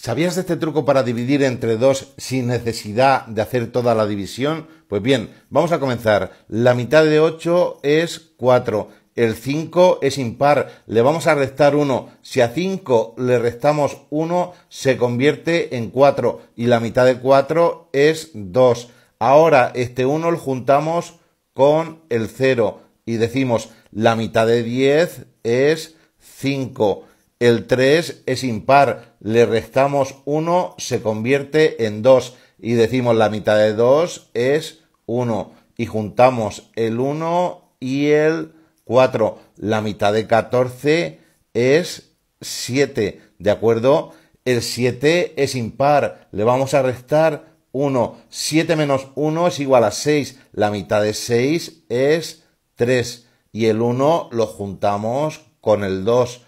¿Sabías de este truco para dividir entre 2 sin necesidad de hacer toda la división? Pues bien, vamos a comenzar. La mitad de 8 es 4. El 5 es impar. Le vamos a restar 1. Si a 5 le restamos 1, se convierte en 4. Y la mitad de 4 es 2. Ahora este 1 lo juntamos con el 0. Y decimos, la mitad de 10 es 5 el 3 es impar, le restamos 1, se convierte en 2 y decimos la mitad de 2 es 1 y juntamos el 1 y el 4. La mitad de 14 es 7, ¿de acuerdo? El 7 es impar, le vamos a restar 1. 7 menos 1 es igual a 6, la mitad de 6 es 3 y el 1 lo juntamos con el 2